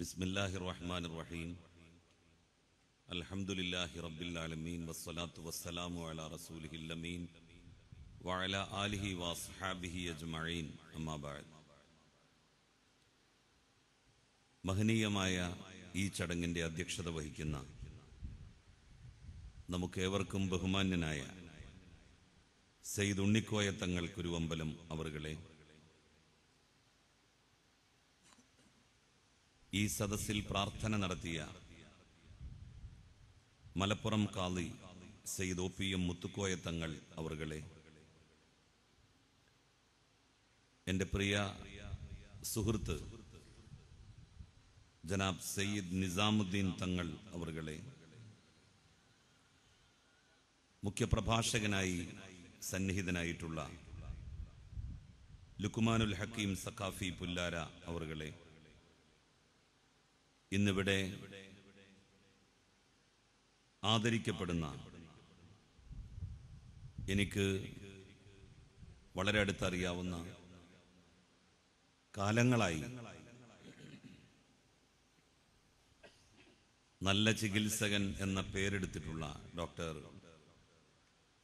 ബിസ്മില്ലാഹി റഹ്മാൻ റഹീം അൽഹംദുലില്ലാഹി റബ്ബിൽ ആലമീൻ വസ്സലാത്തു വസ്സലാമു അലാ റസൂലിഹി അമീൻ വഅല ആലിഹി വസ്ഹാബിഹി അജ്മഈൻ അമ്മാ ബഅദ് മഹനീയമായ ഈ ചടങ്ങിന്റെ അധ്യക്ഷത വഹിക്കുന്ന നമുക്കേവർക്കും ബഹുമാന്യനായ സെയ്ദ് ഉണ്ണിക്കോയ തങ്ങൾ കുരുവമ്പലം അവറുകളെ ഈ സദസ്സിൽ പ്രാർത്ഥന നടത്തിയ മലപ്പുറം കാളി Sayyid O P M Muthukoya Thangal അവർകളെ എൻ്റെ പ്രിയ സുഹൃത്ത് ജനാബ് സയ്യിദ് നിസാമുദ്ദീൻ തങ്ങൾ അവർകളെ മുഖ്യപ്രഭാഷകനായി സന്നിഹിതനായിട്ടുള്ള ലുക്കുമാനുൽ ഹക്കീം സഖാഫി പുല്ലാര അവർകളെ ഇന്നിവിടെ ആദരിക്കപ്പെടുന്ന എനിക്ക് വളരെ അടുത്തറിയാവുന്ന കാലങ്ങളായി നല്ല ചികിത്സകൻ എന്ന പേരെടുത്തിട്ടുള്ള ഡോക്ടർ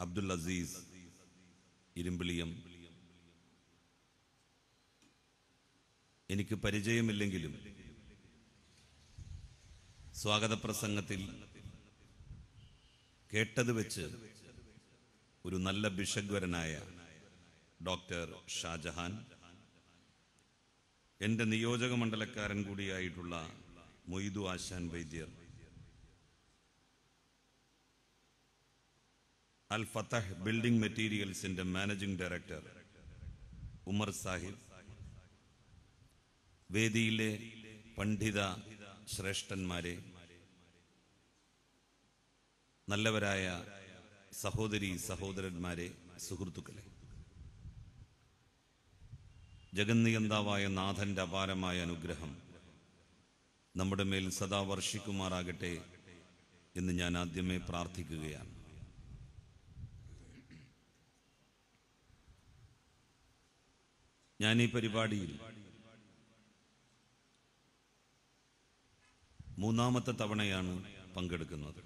അബ്ദുൽ അസീസ് ഇരുമ്പിളിയം എനിക്ക് പരിചയമില്ലെങ്കിലും സ്വാഗത പ്രസംഗത്തിൽ കേട്ടത് വെച്ച് ഒരു നല്ല ബിഷഗ്വരനായ ഡോക്ടർ ഷാജഹാൻ എൻ്റെ നിയോജക മണ്ഡലക്കാരൻ കൂടിയായിട്ടുള്ള മൊയ്തു ആശാൻ വൈദ്യർ അൽ ഫത്തഹ് ബിൽഡിംഗ് മെറ്റീരിയൽസിന്റെ മാനേജിംഗ് ഡയറക്ടർ ഉമർ സാഹിബ് വേദിയിലെ പണ്ഡിത ശ്രേഷ്ഠന്മാരെ നല്ലവരായ സഹോദരി സഹോദരന്മാരെ സുഹൃത്തുക്കളെ ജഗന്നിയന്താവായ നാഥന്റെ അപാരമായ അനുഗ്രഹം നമ്മുടെ മേൽ സദാ വർഷിക്കുമാറാകട്ടെ എന്ന് ഞാൻ ആദ്യമേ പ്രാർത്ഥിക്കുകയാണ് ഞാൻ ഈ പരിപാടിയിൽ മൂന്നാമത്തെ തവണയാണ് പങ്കെടുക്കുന്നത്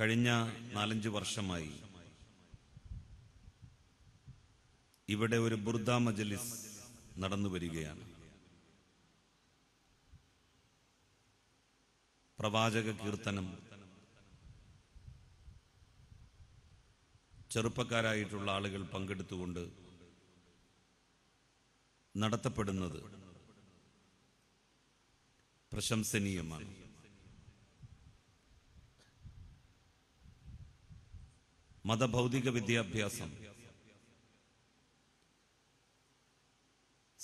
കഴിഞ്ഞ നാലഞ്ച് വർഷമായി ഇവിടെ ഒരു ബുർദ മജലിസ് നടന്നു വരികയാണ് പ്രവാചക കീർത്തനം ചെറുപ്പക്കാരായിട്ടുള്ള ആളുകൾ പങ്കെടുത്തുകൊണ്ട് നടത്തപ്പെടുന്നത് പ്രശംസനീയമാണ് മതഭൗതിക വിദ്യാഭ്യാസം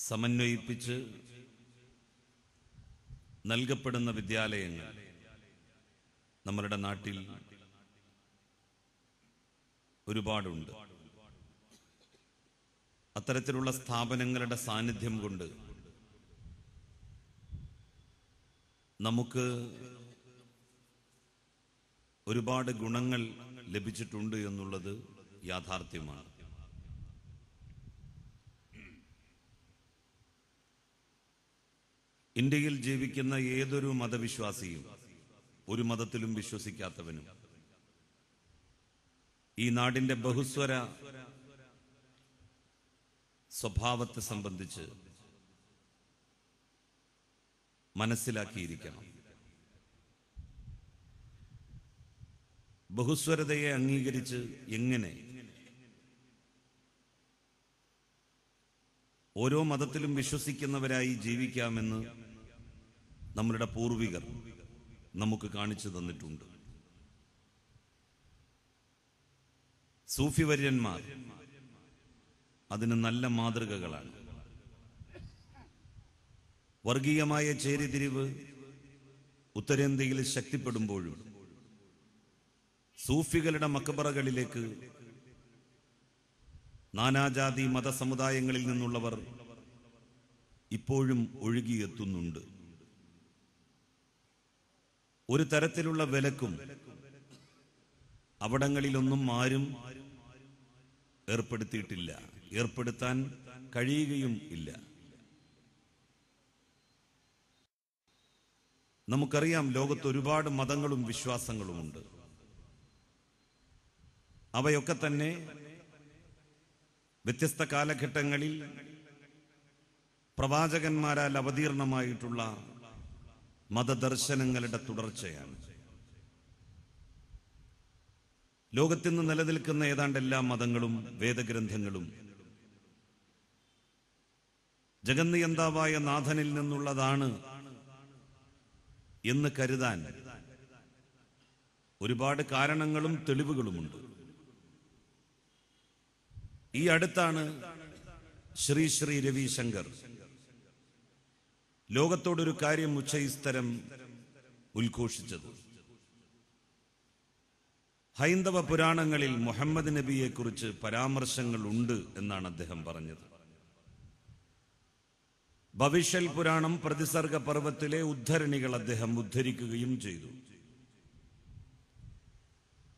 സമന്വയിപ്പിച്ച് നൽകപ്പെടുന്ന വിദ്യാലയങ്ങൾ നമ്മളുടെ നാട്ടിൽ ഒരുപാടുണ്ട് അത്തരത്തിലുള്ള സ്ഥാപനങ്ങളുടെ സാന്നിധ്യം കൊണ്ട് നമുക്ക് ഒരുപാട് ഗുണങ്ങൾ ലഭിച്ചിട്ടുണ്ട് എന്നുള്ളത് യാഥാർത്ഥ്യമാണ് ഇന്ത്യയിൽ ജീവിക്കുന്ന ഏതൊരു മതവിശ്വാസിയും ഒരു മതത്തിലും വിശ്വസിക്കാത്തവനും ഈ നാടിന്റെ ബഹുസ്വര സ്വഭാവത്തെ സംബന്ധിച്ച് മനസ്സിലാക്കിയിരിക്കണം ബഹുസ്വരതയെ അംഗീകരിച്ച് എങ്ങനെ ഓരോ മതത്തിലും വിശ്വസിക്കുന്നവരായി ജീവിക്കാമെന്ന് നമ്മളുടെ പൂർവികർ നമുക്ക് കാണിച്ചു തന്നിട്ടുണ്ട് സൂഫിവര്യന്മാർ അതിന് നല്ല മാതൃകകളാണ് വർഗീയമായ ചേരിതിരിവ് ഉത്തരേന്ത്യയിൽ ശക്തിപ്പെടുമ്പോഴും സൂഫികളുടെ മക്കബറകളിലേക്ക് നാനാജാതി മതസമുദായങ്ങളിൽ നിന്നുള്ളവർ ഇപ്പോഴും ഒഴുകിയെത്തുന്നുണ്ട് ഒരു തരത്തിലുള്ള വിലക്കും അവിടങ്ങളിലൊന്നും ആരും ഏർപ്പെടുത്തിയിട്ടില്ല ഏർപ്പെടുത്താൻ കഴിയുകയും ഇല്ല നമുക്കറിയാം ലോകത്ത് ഒരുപാട് മതങ്ങളും വിശ്വാസങ്ങളുമുണ്ട് അവയൊക്കെ തന്നെ വ്യത്യസ്ത കാലഘട്ടങ്ങളിൽ പ്രവാചകന്മാരാൽ അവതീർണമായിട്ടുള്ള മതദർശനങ്ങളുടെ തുടർച്ചയാണ് ലോകത്തിൽ നിന്ന് നിലനിൽക്കുന്ന ഏതാണ്ട് എല്ലാ മതങ്ങളും വേദഗ്രന്ഥങ്ങളും ജഗന്നിയന്താവായ നാഥനിൽ നിന്നുള്ളതാണ് എന്ന് കരുതാൻ ഒരുപാട് കാരണങ്ങളും തെളിവുകളുമുണ്ട് ഈ അടുത്താണ് ശ്രീ ശ്രീ രവിശങ്കർ ലോകത്തോടൊരു കാര്യം ഉച്ചയിസ്തരം ഉദ്ഘോഷിച്ചത് ഹൈന്ദവ പുരാണങ്ങളിൽ മുഹമ്മദ് കുറിച്ച് പരാമർശങ്ങൾ ഉണ്ട് എന്നാണ് അദ്ദേഹം പറഞ്ഞത് ഭവിഷ്യൽ പുരാണം പ്രതിസർഗ പർവ്വത്തിലെ ഉദ്ധരണികൾ അദ്ദേഹം ഉദ്ധരിക്കുകയും ചെയ്തു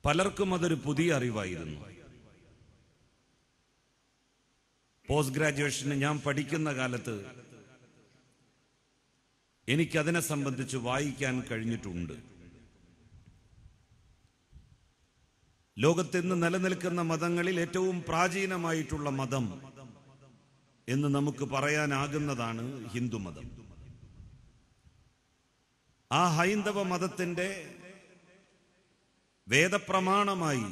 പലർക്കും അതൊരു പുതിയ അറിവായിരുന്നു പോസ്റ്റ് ഗ്രാജുവേഷന് ഞാൻ പഠിക്കുന്ന കാലത്ത് എനിക്കതിനെ സംബന്ധിച്ച് വായിക്കാൻ കഴിഞ്ഞിട്ടുണ്ട് ലോകത്തെന്ന് നിലനിൽക്കുന്ന മതങ്ങളിൽ ഏറ്റവും പ്രാചീനമായിട്ടുള്ള മതം എന്ന് നമുക്ക് പറയാനാകുന്നതാണ് ഹിന്ദുമതം ആ ഹൈന്ദവ മതത്തിന്റെ വേദപ്രമാണമായി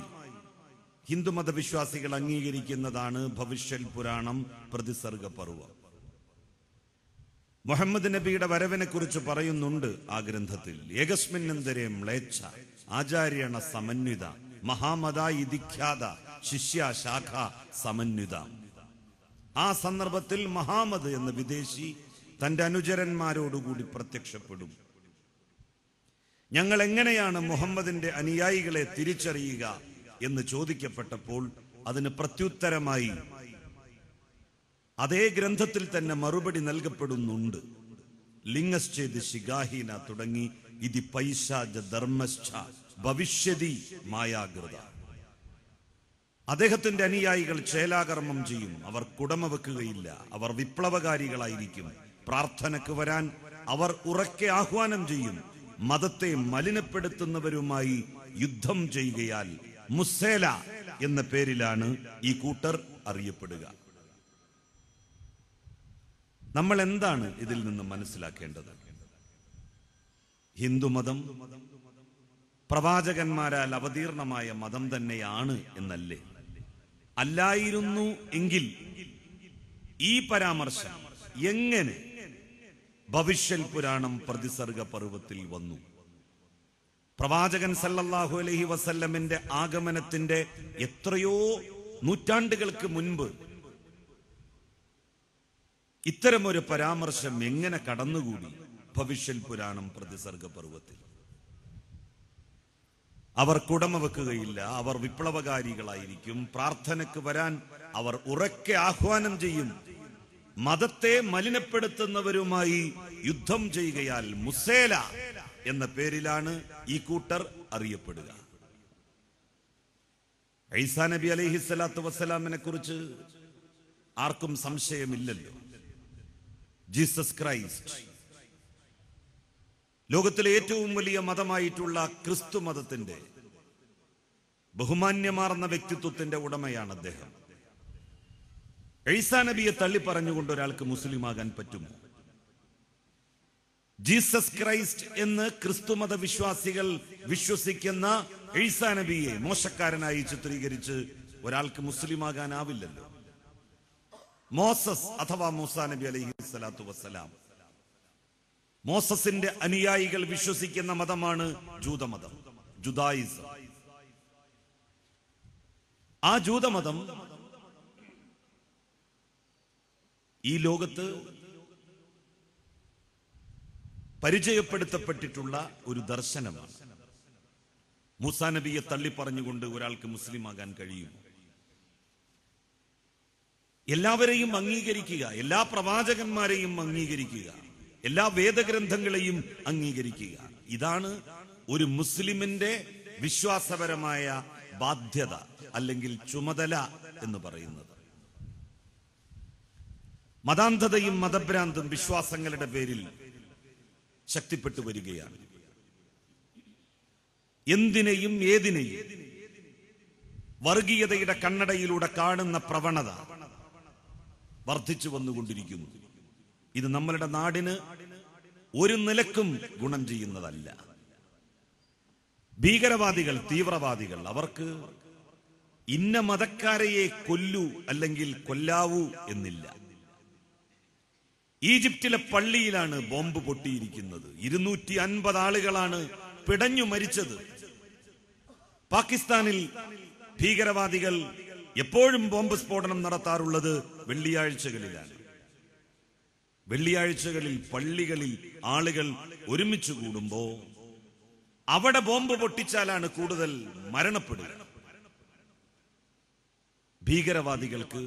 ഹിന്ദുമത വിശ്വാസികൾ അംഗീകരിക്കുന്നതാണ് ഭവിഷ്യൽ പുരാണം പ്രതിസർഗ പർവം മുഹമ്മദ് നബിയുടെ വരവിനെ കുറിച്ച് പറയുന്നുണ്ട് ആ ഗ്രന്ഥത്തിൽ ഏകസ്മിന്നന്തരേ മ്ലേച്ഛ ആചാര്യണ സമന്വിത മഹാമതായിഖ്യാത ശിഷ്യ ശാഖ സമന്വിത ആ സന്ദർഭത്തിൽ മഹാമത് എന്ന വിദേശി തന്റെ അനുചരന്മാരോടുകൂടി പ്രത്യക്ഷപ്പെടും ഞങ്ങൾ എങ്ങനെയാണ് മുഹമ്മദിന്റെ അനുയായികളെ തിരിച്ചറിയുക എന്ന് ചോദിക്കപ്പെട്ടപ്പോൾ അതിന് പ്രത്യുത്തരമായി അതേ ഗ്രന്ഥത്തിൽ തന്നെ മറുപടി നൽകപ്പെടുന്നുണ്ട് ലിംഗശ്ചേത് ശിഗാഹീന തുടങ്ങി ഇതി പൈശാജ ധർമ്മശ്ച ഭവിഷ്യതി മായാകൃത അദ്ദേഹത്തിന്റെ അനുയായികൾ ചേലാകർമ്മം ചെയ്യും അവർ കുടമ വെക്കുകയില്ല അവർ വിപ്ലവകാരികളായിരിക്കും പ്രാർത്ഥനക്ക് വരാൻ അവർ ഉറക്കെ ആഹ്വാനം ചെയ്യും മതത്തെ മലിനപ്പെടുത്തുന്നവരുമായി യുദ്ധം ചെയ്യുകയാൽ മുസേല എന്ന പേരിലാണ് ഈ കൂട്ടർ അറിയപ്പെടുക നമ്മൾ എന്താണ് ഇതിൽ നിന്ന് മനസ്സിലാക്കേണ്ടത് ഹിന്ദുമതം പ്രവാചകന്മാരാൽ അവതീർണമായ മതം തന്നെയാണ് എന്നല്ലേ അല്ലായിരുന്നു എങ്കിൽ ഈ പരാമർശം എങ്ങനെ ഭവിഷ്യൽ പുരാണം പ്രതിസർഗ പർവ്വത്തിൽ വന്നു പ്രവാചകൻ സല്ലല്ലാഹു അലഹി വസല്ലമിന്റെ ആഗമനത്തിന്റെ എത്രയോ നൂറ്റാണ്ടുകൾക്ക് മുൻപ് ഇത്തരമൊരു പരാമർശം എങ്ങനെ കടന്നുകൂടി ഭവിഷ്യൽ പുരാണം പ്രതിസർഗ പർവ്വത്തിൽ അവർ കുടമ വെക്കുകയില്ല അവർ വിപ്ലവകാരികളായിരിക്കും പ്രാർത്ഥനയ്ക്ക് വരാൻ അവർ ഉറക്കെ ആഹ്വാനം ചെയ്യും മതത്തെ മലിനപ്പെടുത്തുന്നവരുമായി യുദ്ധം ചെയ്യുകയാൽ മുസേല എന്ന പേരിലാണ് ഈ കൂട്ടർ അറിയപ്പെടുക ഐസാ നബി സ്വലാത്തു വസ്സലാമിനെ കുറിച്ച് ആർക്കും സംശയമില്ലല്ലോ ജീസസ് ക്രൈസ്റ്റ് ലോകത്തിലെ ഏറ്റവും വലിയ മതമായിട്ടുള്ള ക്രിസ്തു മതത്തിന്റെ ബഹുമാന്യമാർന്ന വ്യക്തിത്വത്തിന്റെ ഉടമയാണ് അദ്ദേഹം ഐസാ നബിയെ തള്ളി പറഞ്ഞുകൊണ്ട് ഒരാൾക്ക് മുസ്ലിം ആകാൻ പറ്റുമോ ജീസസ് ക്രൈസ്റ്റ് എന്ന് ക്രിസ്തുമത വിശ്വാസികൾ വിശ്വസിക്കുന്ന ഈസാ നബിയെ മോശക്കാരനായി ചിത്രീകരിച്ച് ഒരാൾക്ക് മുസ്ലിം ആകാനാവില്ലല്ലോ മോസസ് അഥവാ മൂസാ നബി അലൈഹി സ്വലാത്തു വസ്സലാം മോസസിന്റെ അനുയായികൾ വിശ്വസിക്കുന്ന മതമാണ് ജൂതമതം ജുദായിസം ആ ജൂതമതം ഈ ലോകത്ത് പരിചയപ്പെടുത്തപ്പെട്ടിട്ടുള്ള ഒരു ദർശനമാണ് മൂസാ നബിയെ പറഞ്ഞുകൊണ്ട് ഒരാൾക്ക് മുസ്ലിം ആകാൻ കഴിയും എല്ലാവരെയും അംഗീകരിക്കുക എല്ലാ പ്രവാചകന്മാരെയും അംഗീകരിക്കുക എല്ലാ വേദഗ്രന്ഥങ്ങളെയും അംഗീകരിക്കുക ഇതാണ് ഒരു മുസ്ലിമിന്റെ വിശ്വാസപരമായ ബാധ്യത അല്ലെങ്കിൽ ചുമതല എന്ന് പറയുന്നത് മതാന്ധതയും മതഭ്രാന്തും വിശ്വാസങ്ങളുടെ പേരിൽ ശക്തിപ്പെട്ടു വരികയാണ് എന്തിനെയും ഏതിനെയും വർഗീയതയുടെ കണ്ണടയിലൂടെ കാണുന്ന പ്രവണത വർദ്ധിച്ചു വന്നുകൊണ്ടിരിക്കുന്നു ഇത് നമ്മളുടെ നാടിന് ഒരു നിലക്കും ഗുണം ചെയ്യുന്നതല്ല ഭീകരവാദികൾ തീവ്രവാദികൾ അവർക്ക് ഇന്ന മതക്കാരയെ കൊല്ലു അല്ലെങ്കിൽ കൊല്ലാവൂ എന്നില്ല ഈജിപ്തിലെ പള്ളിയിലാണ് ബോംബ് പൊട്ടിയിരിക്കുന്നത് ഇരുന്നൂറ്റി അൻപത് ആളുകളാണ് പിടഞ്ഞു മരിച്ചത് പാകിസ്ഥാനിൽ ഭീകരവാദികൾ എപ്പോഴും ബോംബ് സ്ഫോടനം നടത്താറുള്ളത് വെള്ളിയാഴ്ചകളിലാണ് വെള്ളിയാഴ്ചകളിൽ പള്ളികളിൽ ആളുകൾ ഒരുമിച്ച് കൂടുമ്പോ അവിടെ ബോംബ് പൊട്ടിച്ചാലാണ് കൂടുതൽ മരണപ്പെടുക ഭീകരവാദികൾക്ക്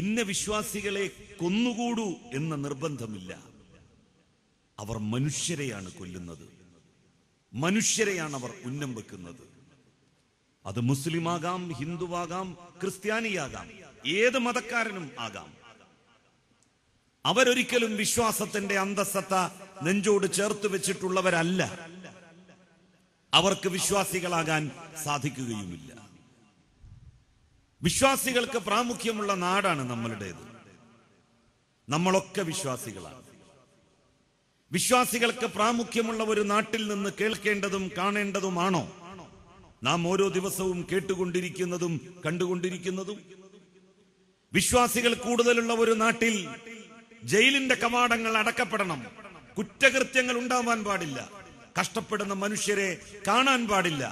ഇന്ന വിശ്വാസികളെ കൊന്നുകൂടു എന്ന നിർബന്ധമില്ല അവർ മനുഷ്യരെയാണ് കൊല്ലുന്നത് മനുഷ്യരെയാണ് അവർ ഉന്നം വെക്കുന്നത് അത് മുസ്ലിമാകാം ഹിന്ദുവാകാം ക്രിസ്ത്യാനിയാകാം ഏത് മതക്കാരനും ആകാം അവരൊരിക്കലും വിശ്വാസത്തിന്റെ അന്തസ്സത്ത നെഞ്ചോട് ചേർത്ത് വെച്ചിട്ടുള്ളവരല്ല അവർക്ക് വിശ്വാസികളാകാൻ സാധിക്കുകയുമില്ല വിശ്വാസികൾക്ക് പ്രാമുഖ്യമുള്ള നാടാണ് നമ്മളുടേത് നമ്മളൊക്കെ വിശ്വാസികളാണ് വിശ്വാസികൾക്ക് പ്രാമുഖ്യമുള്ള ഒരു നാട്ടിൽ നിന്ന് കേൾക്കേണ്ടതും കാണേണ്ടതുമാണോ നാം ഓരോ ദിവസവും കേട്ടുകൊണ്ടിരിക്കുന്നതും കണ്ടുകൊണ്ടിരിക്കുന്നതും വിശ്വാസികൾ കൂടുതലുള്ള ഒരു നാട്ടിൽ ജയിലിന്റെ കവാടങ്ങൾ അടക്കപ്പെടണം കുറ്റകൃത്യങ്ങൾ ഉണ്ടാവാൻ പാടില്ല കഷ്ടപ്പെടുന്ന മനുഷ്യരെ കാണാൻ പാടില്ല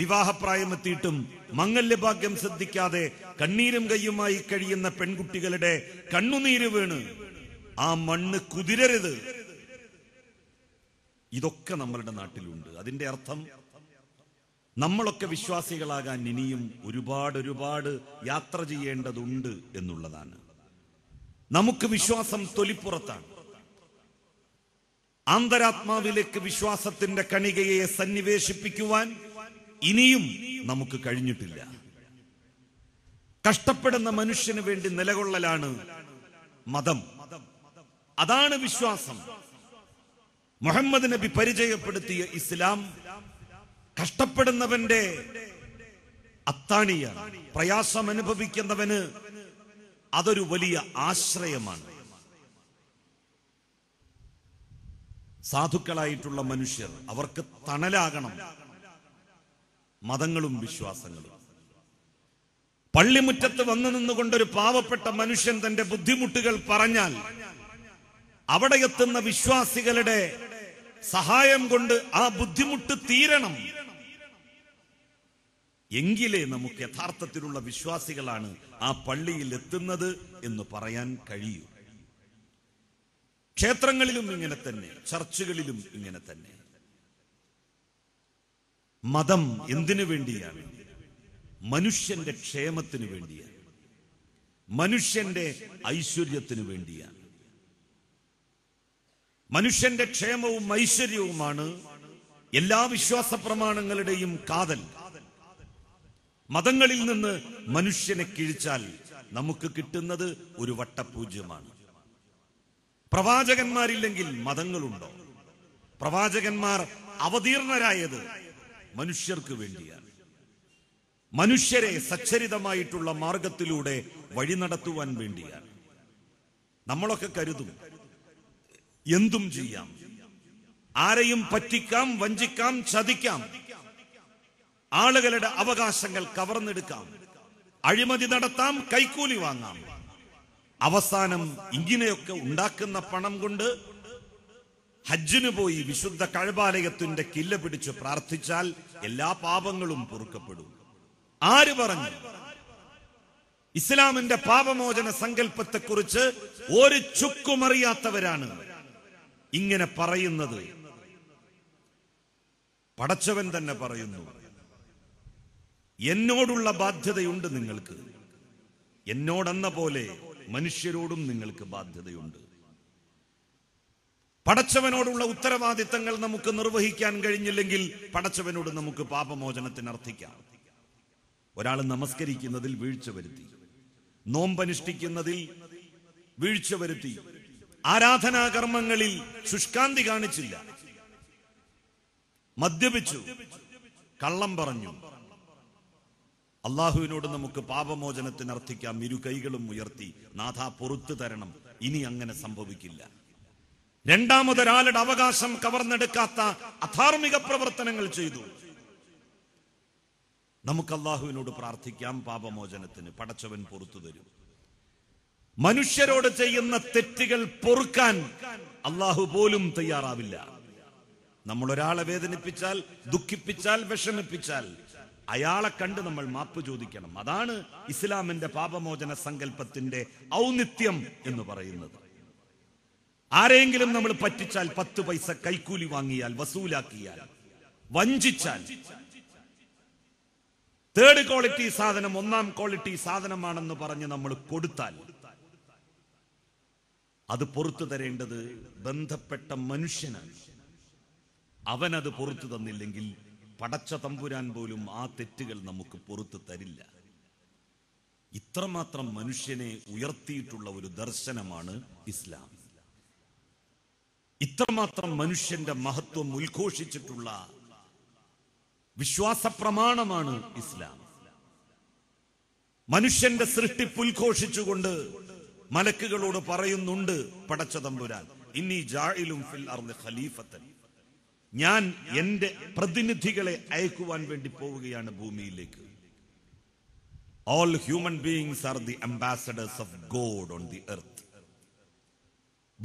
വിവാഹപ്രായം എത്തിയിട്ടും മംഗല്യഭാഗ്യം ശ്രദ്ധിക്കാതെ കണ്ണീരും കയ്യുമായി കഴിയുന്ന പെൺകുട്ടികളുടെ കണ്ണുനീര് വീണ് ആ മണ്ണ് കുതിരരുത് ഇതൊക്കെ നമ്മളുടെ നാട്ടിലുണ്ട് അതിന്റെ അർത്ഥം നമ്മളൊക്കെ വിശ്വാസികളാകാൻ ഇനിയും ഒരുപാട് ഒരുപാട് യാത്ര ചെയ്യേണ്ടതുണ്ട് എന്നുള്ളതാണ് നമുക്ക് വിശ്വാസം തൊലിപ്പുറത്താണ് ആന്തരാത്മാവിലേക്ക് വിശ്വാസത്തിന്റെ കണികയെ സന്നിവേശിപ്പിക്കുവാൻ ഇനിയും നമുക്ക് കഴിഞ്ഞിട്ടില്ല കഷ്ടപ്പെടുന്ന മനുഷ്യന് വേണ്ടി നിലകൊള്ളലാണ് മതം അതാണ് വിശ്വാസം മുഹമ്മദ് നബി പരിചയപ്പെടുത്തിയ ഇസ്ലാം കഷ്ടപ്പെടുന്നവന്റെ അത്താണിയാണ് പ്രയാസം അനുഭവിക്കുന്നവന് അതൊരു വലിയ ആശ്രയമാണ് സാധുക്കളായിട്ടുള്ള മനുഷ്യർ അവർക്ക് തണലാകണം മതങ്ങളും വിശ്വാസങ്ങളും പള്ളിമുറ്റത്ത് വന്നു നിന്നുകൊണ്ട് ഒരു പാവപ്പെട്ട മനുഷ്യൻ തന്റെ ബുദ്ധിമുട്ടുകൾ പറഞ്ഞാൽ അവിടെ എത്തുന്ന വിശ്വാസികളുടെ സഹായം കൊണ്ട് ആ ബുദ്ധിമുട്ട് തീരണം എങ്കിലേ നമുക്ക് യഥാർത്ഥത്തിലുള്ള വിശ്വാസികളാണ് ആ പള്ളിയിൽ എത്തുന്നത് എന്ന് പറയാൻ കഴിയൂ ക്ഷേത്രങ്ങളിലും ഇങ്ങനെ തന്നെ ചർച്ചുകളിലും ഇങ്ങനെ തന്നെ മതം എന്തിനു വേണ്ടിയാണ് മനുഷ്യന്റെ ക്ഷേമത്തിന് വേണ്ടിയാണ് മനുഷ്യന്റെ ഐശ്വര്യത്തിന് വേണ്ടിയാണ് മനുഷ്യന്റെ ക്ഷേമവും ഐശ്വര്യവുമാണ് എല്ലാ വിശ്വാസ പ്രമാണങ്ങളുടെയും കാതൽ മതങ്ങളിൽ നിന്ന് മനുഷ്യനെ കിഴിച്ചാൽ നമുക്ക് കിട്ടുന്നത് ഒരു വട്ടപൂജ്യമാണ് പ്രവാചകന്മാരില്ലെങ്കിൽ മതങ്ങളുണ്ടോ പ്രവാചകന്മാർ അവതീർണരായത് മനുഷ്യർക്ക് വേണ്ടിയാണ് മനുഷ്യരെ സച്ചരിതമായിട്ടുള്ള മാർഗത്തിലൂടെ വഴി നടത്തുവാൻ വേണ്ടിയാണ് നമ്മളൊക്കെ കരുതും എന്തും ചെയ്യാം ആരെയും പറ്റിക്കാം വഞ്ചിക്കാം ചതിക്കാം ആളുകളുടെ അവകാശങ്ങൾ കവർന്നെടുക്കാം അഴിമതി നടത്താം കൈക്കൂലി വാങ്ങാം അവസാനം ഇങ്ങനെയൊക്കെ ഉണ്ടാക്കുന്ന പണം കൊണ്ട് ഹജ്ജിന് പോയി വിശുദ്ധ കഴബാലയത്തിന്റെ കില്ല പിടിച്ച് പ്രാർത്ഥിച്ചാൽ എല്ലാ പാപങ്ങളും പൊറുക്കപ്പെടും ആര് പറഞ്ഞു ഇസ്ലാമിന്റെ പാപമോചന കുറിച്ച് ഒരു ചുക്കുമറിയാത്തവരാണ് ഇങ്ങനെ പറയുന്നത് പടച്ചവൻ തന്നെ പറയുന്നു എന്നോടുള്ള ബാധ്യതയുണ്ട് നിങ്ങൾക്ക് എന്നോടെന്ന പോലെ മനുഷ്യരോടും നിങ്ങൾക്ക് ബാധ്യതയുണ്ട് പടച്ചവനോടുള്ള ഉത്തരവാദിത്തങ്ങൾ നമുക്ക് നിർവഹിക്കാൻ കഴിഞ്ഞില്ലെങ്കിൽ പടച്ചവനോട് നമുക്ക് പാപമോചനത്തിന് അർത്ഥിക്കാം ഒരാൾ നമസ്കരിക്കുന്നതിൽ വീഴ്ച വരുത്തി നോമ്പനുഷ്ഠിക്കുന്നതിൽ വീഴ്ച വരുത്തി ആരാധനാകർമ്മങ്ങളിൽ ശുഷ്കാന്തി കാണിച്ചില്ല മദ്യപിച്ചു കള്ളം പറഞ്ഞു അള്ളാഹുവിനോട് നമുക്ക് പാപമോചനത്തിന് അർത്ഥിക്കാം ഇരു കൈകളും ഉയർത്തി നാഥ പൊറത്തു തരണം ഇനി അങ്ങനെ സംഭവിക്കില്ല രണ്ടാമതൊരാളുടെ അവകാശം കവർന്നെടുക്കാത്ത അധാർമിക പ്രവർത്തനങ്ങൾ ചെയ്തു നമുക്ക് അള്ളാഹുവിനോട് പ്രാർത്ഥിക്കാം പാപമോചനത്തിന് പടച്ചവൻ പുറത്തു തരും മനുഷ്യരോട് ചെയ്യുന്ന തെറ്റുകൾ പൊറുക്കാൻ അള്ളാഹു പോലും തയ്യാറാവില്ല നമ്മൾ ഒരാളെ വേദനിപ്പിച്ചാൽ ദുഃഖിപ്പിച്ചാൽ വിഷമിപ്പിച്ചാൽ അയാളെ കണ്ട് നമ്മൾ മാപ്പ് ചോദിക്കണം അതാണ് ഇസ്ലാമിന്റെ പാപമോചന സങ്കല്പത്തിന്റെ ഔന്നിത്യം എന്ന് പറയുന്നത് ആരെങ്കിലും നമ്മൾ പറ്റിച്ചാൽ പത്ത് പൈസ കൈക്കൂലി വാങ്ങിയാൽ വസൂലാക്കിയാൽ വഞ്ചിച്ചാൽ തേർഡ് ക്വാളിറ്റി സാധനം ഒന്നാം ക്വാളിറ്റി സാധനമാണെന്ന് പറഞ്ഞ് നമ്മൾ കൊടുത്താൽ അത് പുറത്തു തരേണ്ടത് ബന്ധപ്പെട്ട മനുഷ്യനാണ് അവനത് പുറത്തു തന്നില്ലെങ്കിൽ പടച്ച തമ്പുരാൻ പോലും ആ തെറ്റുകൾ നമുക്ക് പുറത്തു തരില്ല ഇത്രമാത്രം മനുഷ്യനെ ഉയർത്തിയിട്ടുള്ള ഒരു ദർശനമാണ് ഇസ്ലാം ഇത്രമാത്രം മനുഷ്യന്റെ മഹത്വം ഉദ്ഘോഷിച്ചിട്ടുള്ള വിശ്വാസ പ്രമാണമാണ് ഇസ്ലാം മനുഷ്യന്റെ സൃഷ്ടി പുൽഘോഷിച്ചുകൊണ്ട് മലക്കുകളോട് പറയുന്നുണ്ട് പടച്ച തമ്പുരാൻ ഇനി ജാഴിലും ഫിൽ അർന്ന് ഖലീഫത്തൻ ഞാൻ എന്റെ പ്രതിനിധികളെ അയക്കുവാൻ വേണ്ടി പോവുകയാണ് ഭൂമിയിലേക്ക് all human beings are the ambassadors of God on the earth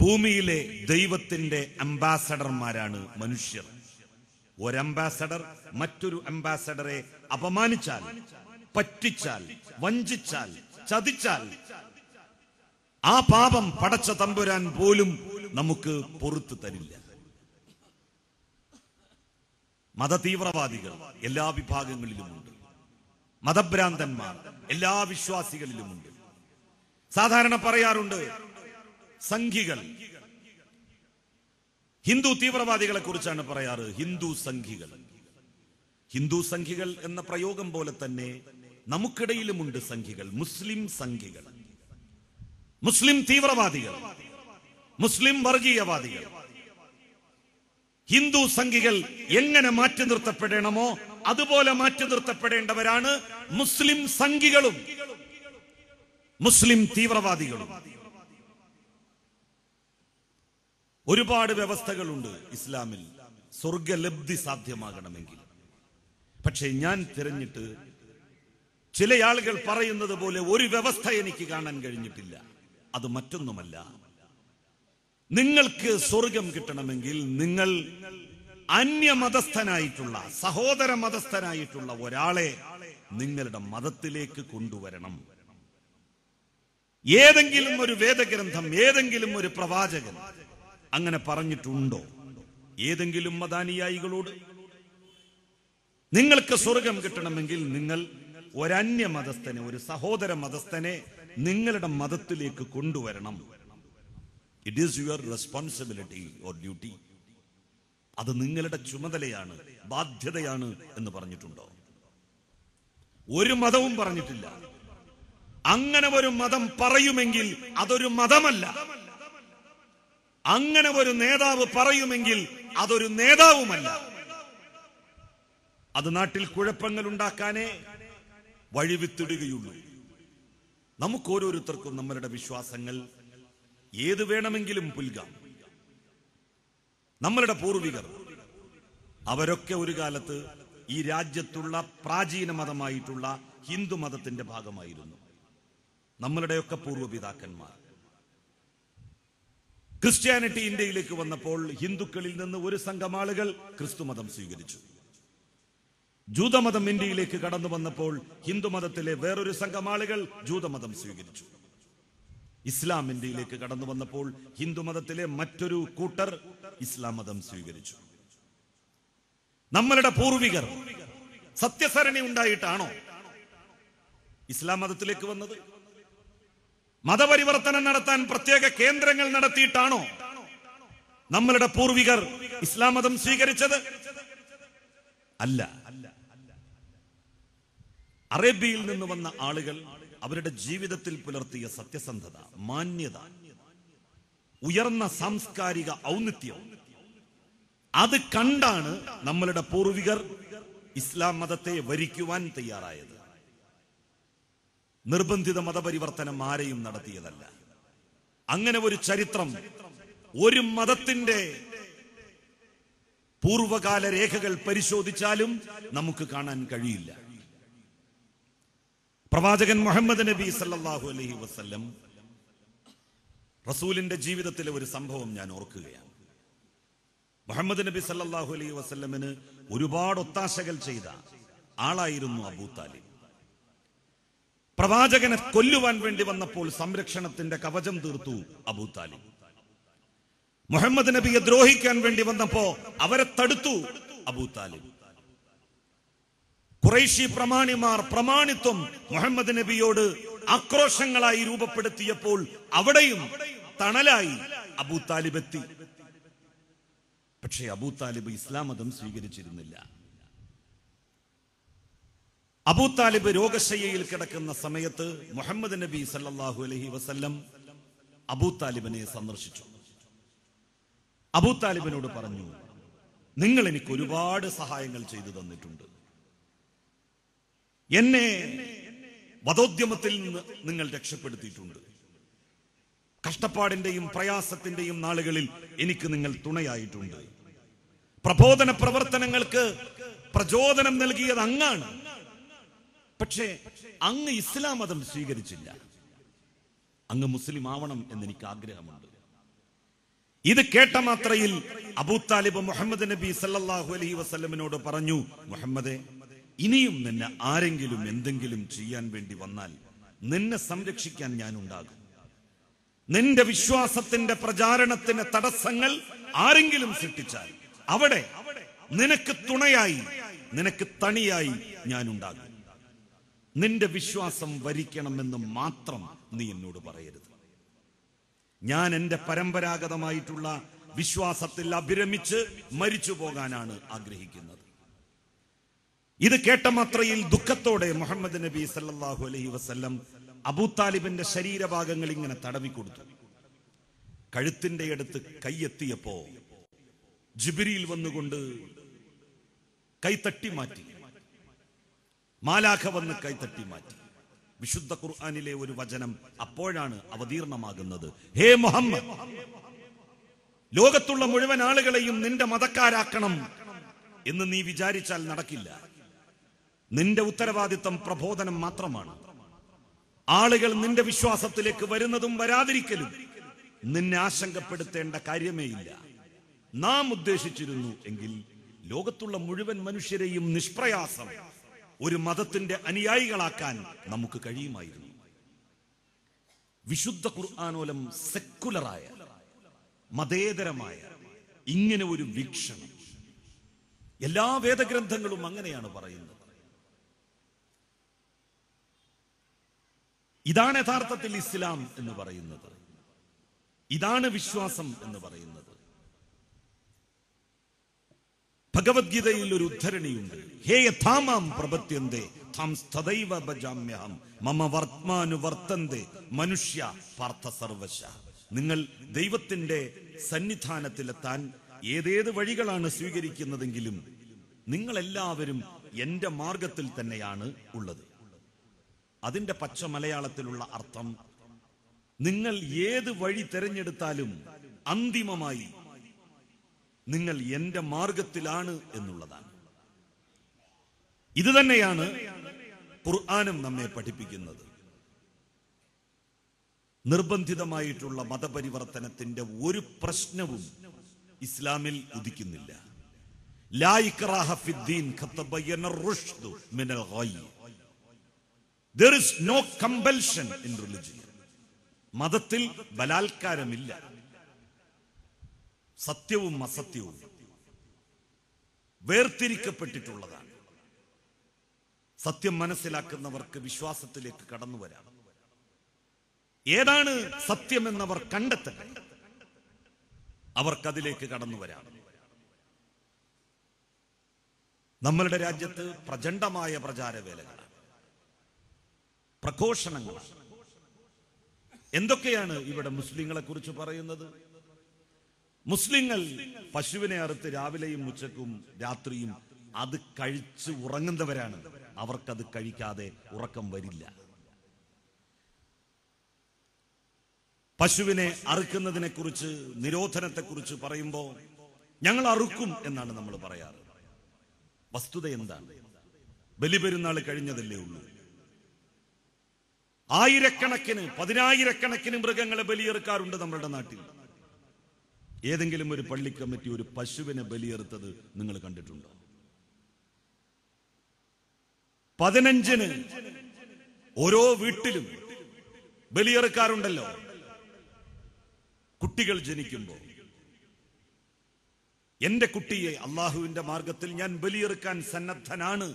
ഭൂമിയിലെ ദൈവത്തിന്റെ അംബാസഡർമാരാണ് മനുഷ്യർ ഒരംബാസഡർ മറ്റൊരു അംബാസഡറെ അപമാനിച്ചാൽ പറ്റിച്ചാൽ വഞ്ചിച്ചാൽ ചതിച്ചാൽ ആ പാപം പടച്ച തമ്പുരാൻ പോലും നമുക്ക് പൊറത്തു തരില്ല മതതീവ്രവാദികൾ എല്ലാ വിഭാഗങ്ങളിലുമുണ്ട് മതഭ്രാന്തന്മാർ എല്ലാ വിശ്വാസികളിലുമുണ്ട് സാധാരണ പറയാറുണ്ട് സംഘികൾ ഹിന്ദു തീവ്രവാദികളെ കുറിച്ചാണ് പറയാറ് ഹിന്ദു സംഘികൾ ഹിന്ദു സംഘികൾ എന്ന പ്രയോഗം പോലെ തന്നെ നമുക്കിടയിലുമുണ്ട് സംഘികൾ മുസ്ലിം സംഘികൾ മുസ്ലിം തീവ്രവാദികൾ മുസ്ലിം വർഗീയവാദികൾ ഹിന്ദു സംഘികൾ എങ്ങനെ മാറ്റി നിർത്തപ്പെടണമോ അതുപോലെ മാറ്റി നിർത്തപ്പെടേണ്ടവരാണ് മുസ്ലിം സംഘികളും മുസ്ലിം തീവ്രവാദികളും ഒരുപാട് വ്യവസ്ഥകളുണ്ട് ഇസ്ലാമിൽ സ്വർഗലബ്ധി സാധ്യമാകണമെങ്കിൽ പക്ഷെ ഞാൻ തിരഞ്ഞിട്ട് ചില ആളുകൾ പറയുന്നത് പോലെ ഒരു വ്യവസ്ഥ എനിക്ക് കാണാൻ കഴിഞ്ഞിട്ടില്ല അത് മറ്റൊന്നുമല്ല നിങ്ങൾക്ക് സ്വർഗം കിട്ടണമെങ്കിൽ നിങ്ങൾ അന്യമതസ്ഥനായിട്ടുള്ള സഹോദര മതസ്ഥനായിട്ടുള്ള ഒരാളെ നിങ്ങളുടെ മതത്തിലേക്ക് കൊണ്ടുവരണം ഏതെങ്കിലും ഒരു വേദഗ്രന്ഥം ഏതെങ്കിലും ഒരു പ്രവാചകൻ അങ്ങനെ പറഞ്ഞിട്ടുണ്ടോ ഏതെങ്കിലും മതാനുയായികളോട് നിങ്ങൾക്ക് സ്വർഗം കിട്ടണമെങ്കിൽ നിങ്ങൾ ഒരന്യ മതസ്ഥനെ ഒരു സഹോദര മതസ്ഥനെ നിങ്ങളുടെ മതത്തിലേക്ക് കൊണ്ടുവരണം it is your responsibility or duty അത് നിങ്ങളുടെ ചുമതലയാണ് ബാധ്യതയാണ് എന്ന് പറഞ്ഞിട്ടുണ്ടോ ഒരു മതവും പറഞ്ഞിട്ടില്ല അങ്ങനെ ഒരു മതം പറയുമെങ്കിൽ അതൊരു മതമല്ല അങ്ങനെ ഒരു നേതാവ് പറയുമെങ്കിൽ അതൊരു നേതാവുമല്ല അത് നാട്ടിൽ കുഴപ്പങ്ങൾ ഉണ്ടാക്കാനേ വഴിവിത്തിടുകയുള്ളൂ നമുക്ക് ഓരോരുത്തർക്കും നമ്മളുടെ വിശ്വാസങ്ങൾ ഏത് വേണമെങ്കിലും പുൽകാം നമ്മളുടെ പൂർവികർ അവരൊക്കെ ഒരു കാലത്ത് ഈ രാജ്യത്തുള്ള പ്രാചീന മതമായിട്ടുള്ള ഹിന്ദു മതത്തിന്റെ ഭാഗമായിരുന്നു നമ്മളുടെയൊക്കെ പൂർവ്വപിതാക്കന്മാർ ക്രിസ്ത്യാനിറ്റി ഇന്ത്യയിലേക്ക് വന്നപ്പോൾ ഹിന്ദുക്കളിൽ നിന്ന് ഒരു സംഘം ആളുകൾ ക്രിസ്തുമതം സ്വീകരിച്ചു ജൂതമതം ഇന്ത്യയിലേക്ക് കടന്നു വന്നപ്പോൾ ഹിന്ദുമതത്തിലെ വേറൊരു സംഘം ആളുകൾ ജൂതമതം സ്വീകരിച്ചു ഇസ്ലാം ഇന്ത്യയിലേക്ക് കടന്നു വന്നപ്പോൾ ഹിന്ദുമതത്തിലെ മറ്റൊരു കൂട്ടർ ഇസ്ലാം മതം സ്വീകരിച്ചു നമ്മളുടെ പൂർവികർ സത്യസരണി ഉണ്ടായിട്ടാണോ ഇസ്ലാം മതത്തിലേക്ക് വന്നത് മതപരിവർത്തനം നടത്താൻ പ്രത്യേക കേന്ദ്രങ്ങൾ നടത്തിയിട്ടാണോ നമ്മളുടെ പൂർവികർ ഇസ്ലാം മതം സ്വീകരിച്ചത് അല്ല അറേബ്യയിൽ നിന്ന് വന്ന ആളുകൾ അവരുടെ ജീവിതത്തിൽ പുലർത്തിയ സത്യസന്ധത മാന്യത ഉയർന്ന സാംസ്കാരിക ഔന്നിത്യം അത് കണ്ടാണ് നമ്മളുടെ പൂർവികർ ഇസ്ലാം മതത്തെ വരിക്കുവാൻ തയ്യാറായത് നിർബന്ധിത മതപരിവർത്തനം ആരെയും നടത്തിയതല്ല അങ്ങനെ ഒരു ചരിത്രം ഒരു മതത്തിന്റെ പൂർവകാല രേഖകൾ പരിശോധിച്ചാലും നമുക്ക് കാണാൻ കഴിയില്ല പ്രവാചകൻ മുഹമ്മദ് നബി സല്ലാഹു അലഹി വസ്ല്ലം റസൂലിന്റെ ജീവിതത്തിലെ ഒരു സംഭവം ഞാൻ ഓർക്കുകയാണ് മുഹമ്മദ് നബി സല്ലാഹു അലൈഹി വസ്ല്ലമിന് ഒരുപാട് ഒത്താശകൾ ചെയ്ത ആളായിരുന്നു അബൂ താലിബ് പ്രവാചകനെ കൊല്ലുവാൻ വേണ്ടി വന്നപ്പോൾ സംരക്ഷണത്തിന്റെ കവചം തീർത്തു അബൂ മുഹമ്മദ് നബിയെ ദ്രോഹിക്കാൻ വേണ്ടി വന്നപ്പോ അവരെ തടുത്തു അബൂ താലിബ് കുറേശി പ്രമാണിമാർ പ്രമാണിത്വം മുഹമ്മദ് നബിയോട് ആക്രോശങ്ങളായി രൂപപ്പെടുത്തിയപ്പോൾ അവിടെയും തണലായി അബൂ താലിബ് എത്തി പക്ഷേ അബൂ താലിബ് ഇസ്ലാം മതം സ്വീകരിച്ചിരുന്നില്ല അബൂതാലിബ് രോഗശയ്യയിൽ കിടക്കുന്ന സമയത്ത് മുഹമ്മദ് നബി സല്ലാഹു അലഹി വസല്ലം അബൂതാലിബിനെ സന്ദർശിച്ചു അബൂതാലിബിനോട് പറഞ്ഞു നിങ്ങൾ എനിക്ക് ഒരുപാട് സഹായങ്ങൾ ചെയ്തു തന്നിട്ടുണ്ട് എന്നെ വധോദ്യമത്തിൽ നിന്ന് നിങ്ങൾ രക്ഷപ്പെടുത്തിയിട്ടുണ്ട് കഷ്ടപ്പാടിന്റെയും പ്രയാസത്തിന്റെയും നാളുകളിൽ എനിക്ക് നിങ്ങൾ തുണയായിട്ടുണ്ട് പ്രബോധന പ്രവർത്തനങ്ങൾക്ക് പ്രചോദനം നൽകിയത് അങ്ങാണ് പക്ഷേ അങ്ങ് ഇസ്ലാം മതം സ്വീകരിച്ചില്ല അങ്ങ് മുസ്ലിം ആവണം എന്ന് എനിക്ക് ആഗ്രഹമുണ്ട് ഇത് കേട്ട മാത്രയിൽ അബൂ താലിബ് മുഹമ്മദ് നബി സല്ലാഹു അലൈഹി വസ്ലമിനോട് പറഞ്ഞു മുഹമ്മദെ ഇനിയും നിന്നെ ആരെങ്കിലും എന്തെങ്കിലും ചെയ്യാൻ വേണ്ടി വന്നാൽ നിന്നെ സംരക്ഷിക്കാൻ ഞാൻ ഉണ്ടാകും നിന്റെ വിശ്വാസത്തിന്റെ പ്രചാരണത്തിന് തടസ്സങ്ങൾ ആരെങ്കിലും സൃഷ്ടിച്ചാൽ അവിടെ നിനക്ക് തുണയായി നിനക്ക് തണിയായി ഞാൻ ഉണ്ടാകും നിന്റെ വിശ്വാസം വരിക്കണമെന്ന് മാത്രം നീ എന്നോട് പറയരുത് ഞാൻ എൻ്റെ പരമ്പരാഗതമായിട്ടുള്ള വിശ്വാസത്തിൽ അഭിരമിച്ച് മരിച്ചു പോകാനാണ് ആഗ്രഹിക്കുന്നത് ഇത് കേട്ട മാത്രയിൽ ദുഃഖത്തോടെ മുഹമ്മദ് നബി സല്ലാഹു അലൈഹി വസ്ല്ലം അബൂത്താലിബിന്റെ ശരീരഭാഗങ്ങൾ ഇങ്ങനെ തടവിക്കൊടുത്തു കഴുത്തിന്റെ അടുത്ത് കൈയെത്തിയപ്പോ ജിബിരിയിൽ വന്നുകൊണ്ട് കൈ തട്ടി മാറ്റി മാലാഖ വന്ന് കൈത്തട്ടി മാറ്റി വിശുദ്ധ ഖുർആാനിലെ ഒരു വചനം അപ്പോഴാണ് അവതീർണമാകുന്നത് ഹേ മുഹമ്മദ് ലോകത്തുള്ള മുഴുവൻ ആളുകളെയും നിന്റെ മതക്കാരാക്കണം എന്ന് നീ വിചാരിച്ചാൽ നടക്കില്ല നിന്റെ ഉത്തരവാദിത്തം പ്രബോധനം മാത്രമാണ് ആളുകൾ നിന്റെ വിശ്വാസത്തിലേക്ക് വരുന്നതും വരാതിരിക്കലും നിന്നെ ആശങ്കപ്പെടുത്തേണ്ട കാര്യമേയില്ല നാം ഉദ്ദേശിച്ചിരുന്നു എങ്കിൽ ലോകത്തുള്ള മുഴുവൻ മനുഷ്യരെയും നിഷ്പ്രയാസം ഒരു മതത്തിന്റെ അനുയായികളാക്കാൻ നമുക്ക് കഴിയുമായിരുന്നു വിശുദ്ധ ഖുർആാനോലം സെക്കുലറായ മതേതരമായ ഇങ്ങനെ ഒരു വീക്ഷണം എല്ലാ വേദഗ്രന്ഥങ്ങളും അങ്ങനെയാണ് പറയുന്നത് ഇതാണ് യഥാർത്ഥത്തിൽ ഇസ്ലാം എന്ന് പറയുന്നത് ഇതാണ് വിശ്വാസം എന്ന് പറയുന്നത് ഭഗവത്ഗീതയിൽ ഒരു ഉദ്ധരണിയുണ്ട് ഹേ യഥാമാം പ്രപത്യന്തേ ഭജാമ്യഹം മമ വർത്മാനു വർത്തന്തേ മനുഷ്യ പാർത്ഥ സർവശ നിങ്ങൾ ദൈവത്തിന്റെ സന്നിധാനത്തിലെത്താൻ ഏതേത് വഴികളാണ് സ്വീകരിക്കുന്നതെങ്കിലും നിങ്ങളെല്ലാവരും എൻ്റെ മാർഗത്തിൽ തന്നെയാണ് ഉള്ളത് അതിൻ്റെ പച്ച മലയാളത്തിലുള്ള അർത്ഥം നിങ്ങൾ ഏത് വഴി തിരഞ്ഞെടുത്താലും അന്തിമമായി നിങ്ങൾ എന്റെ മാർഗത്തിലാണ് എന്നുള്ളതാണ് ഇത് തന്നെയാണ് ഖുർആാനും നമ്മെ പഠിപ്പിക്കുന്നത് നിർബന്ധിതമായിട്ടുള്ള മതപരിവർത്തനത്തിന്റെ ഒരു പ്രശ്നവും ഇസ്ലാമിൽ ഉദിക്കുന്നില്ല മതത്തിൽ ബലാത്കാരമില്ല സത്യവും അസത്യവും വേർതിരിക്കപ്പെട്ടിട്ടുള്ളതാണ് സത്യം മനസ്സിലാക്കുന്നവർക്ക് വിശ്വാസത്തിലേക്ക് കടന്നു വരാം ഏതാണ് സത്യമെന്നവർ കണ്ടെത്തട്ടെ അവർക്കതിലേക്ക് കടന്നു വരാം നമ്മളുടെ രാജ്യത്ത് പ്രചണ്ഡമായ പ്രചാരവേലകളാണ് പ്രഘോഷണങ്ങൾ എന്തൊക്കെയാണ് ഇവിടെ മുസ്ലിങ്ങളെ കുറിച്ച് പറയുന്നത് മുസ്ലിങ്ങൾ പശുവിനെ അറുത്ത് രാവിലെയും ഉച്ചക്കും രാത്രിയും അത് കഴിച്ച് ഉറങ്ങുന്നവരാണ് അവർക്കത് കഴിക്കാതെ ഉറക്കം വരില്ല പശുവിനെ അറുക്കുന്നതിനെ കുറിച്ച് നിരോധനത്തെ കുറിച്ച് പറയുമ്പോൾ ഞങ്ങൾ അറുക്കും എന്നാണ് നമ്മൾ പറയാറ് വസ്തുത എന്താണ് ബലിപെരുന്നാൾ കഴിഞ്ഞതല്ലേ ഉള്ളൂ ആയിരക്കണക്കിന് പതിനായിരക്കണക്കിന് മൃഗങ്ങളെ ബലിയെറുക്കാറുണ്ട് നമ്മുടെ നാട്ടിൽ ഏതെങ്കിലും ഒരു പള്ളി കമ്മിറ്റി ഒരു പശുവിനെ ബലിയെറുത്തത് നിങ്ങൾ കണ്ടിട്ടുണ്ടോ പതിനഞ്ചിന് ഓരോ വീട്ടിലും ബലിയെറുക്കാറുണ്ടല്ലോ കുട്ടികൾ ജനിക്കുമ്പോൾ എന്റെ കുട്ടിയെ അള്ളാഹുവിന്റെ മാർഗത്തിൽ ഞാൻ ബലിയെറുക്കാൻ സന്നദ്ധനാണ്